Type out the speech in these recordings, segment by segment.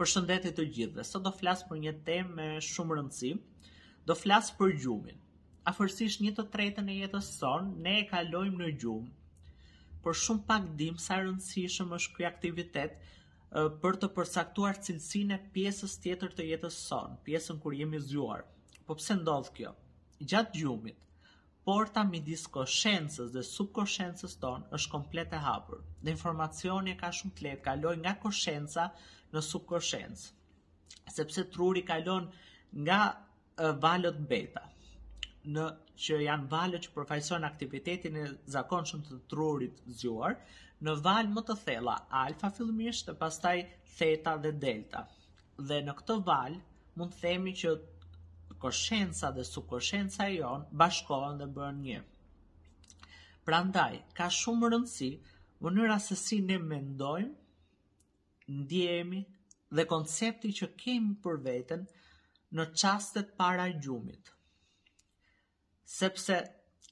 Për shëndetit të dhe sot do flasë për një temë me shumë rëndësi, do flasë për gjumin. A fërsisht një të tretën e jetës son, ne e kalojmë në gjumë, por shumë pak dim sa rëndësishëm është kjo aktivitet për të përsaktuar cilësin e pjesës tjetër të jetës son, pjesën kur jemi zhuar. Po pse ndodhë kjo? Gjatë gjumit, porta midis koshensës dhe subkoshencsës tonë është komplet e hapur. Dhe informacioni e ka shumë lehtë kaloj nga koshenca në subkoshenc. Sepse truri kalon nga valët beta, në që janë valët që përfaqësojnë aktivitetin e zakonshëm të trurit zgjuar, në val më të thella, alfa fillimisht, pastaj theta dhe delta. Dhe në këtë val mund të themi që koshenca dhe sukoshenca e jonë bashkohen dhe bërë një. Prandaj, ka shumë rëndësi mënyra se si ne mendojmë, ndjehemi dhe koncepti që kemi për veten në çastet para gjumit. Sepse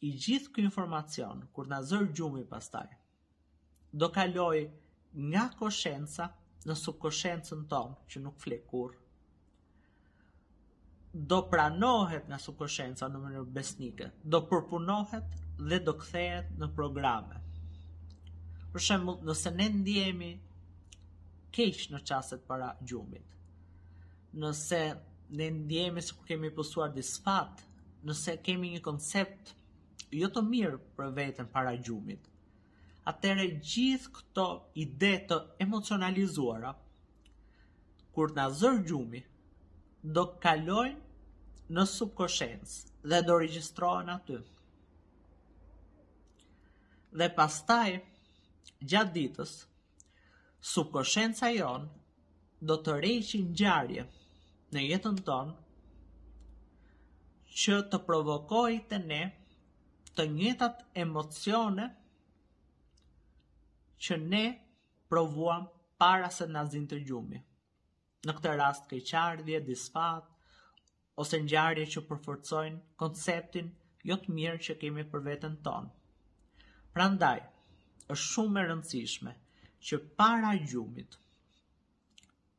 i gjithë ky informacion kur na zërë gjumi pastaj do kaloj nga koshenca në subkoshencën tonë që nuk flet do pranohet nga subkonshenca në mënyrë besnike, do përpunohet dhe do kthehet në programe. Për shembull, nëse ne ndihemi keq në çastet para gjumit, nëse ne ndihemi se kemi posuar disfat, nëse kemi një koncept jo të mirë për veten para gjumit, Atëherë gjithë këto ide të emocionalizuara kur të nga zërë gjumi, do kalojnë në subkoshens dhe do regjistrohen aty. Dhe pastaj gjatë ditës subkoshenca jon do të rreqë ngjarje në jetën tonë që të provokoj të ne të njëtat emocione që ne provuam para se nazin të gjumi në këtë rast keqardhje, disfat ose ngjarje që përforcojnë konceptin jo të mirë që kemi për veten tonë. Prandaj, është shumë e rëndësishme që para gjumit,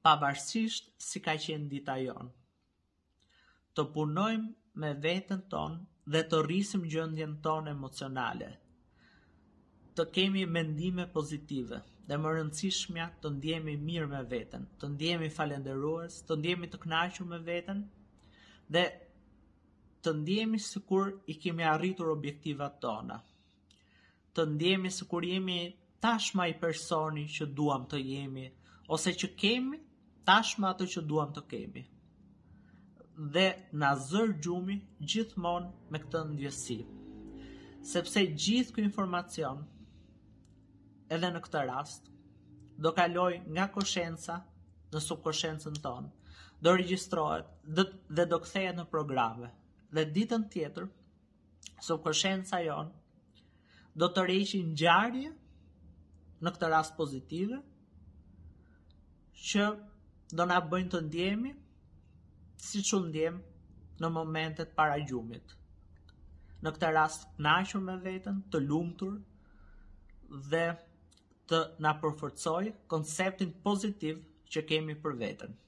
pavarësisht si ka qenë dita jonë, të punojmë me veten tonë dhe të rrisim gjendjen tonë emocionale të kemi mendime pozitive dhe më rëndësishmja të ndjemi mirë me veten, të ndjemi falenderuës, të ndjemi të knaqur me veten dhe të ndjemi sikur i kemi arritur objektivat tona. Të ndjemi sikur jemi tashmë ai personi që duam të jemi ose që kemi tashmë atë që duam të kemi. Dhe na zër gjumi gjithmonë me këtë ndjesi. Sepse gjithë kjo informacion edhe në këtë rast, do kaloj nga koshenca në subkoshencën tonë, do registrojët dhe do kthehet në programe, dhe ditën tjetër, subkoshenca jonë, do të rejshin në gjarje në këtë rast pozitive, që do nga bëjnë të ndjemi, si që ndjemi në momentet para gjumit. Në këtë rast nashur me vetën, të lumtur dhe të na përforcoj konceptin pozitiv që kemi për veten.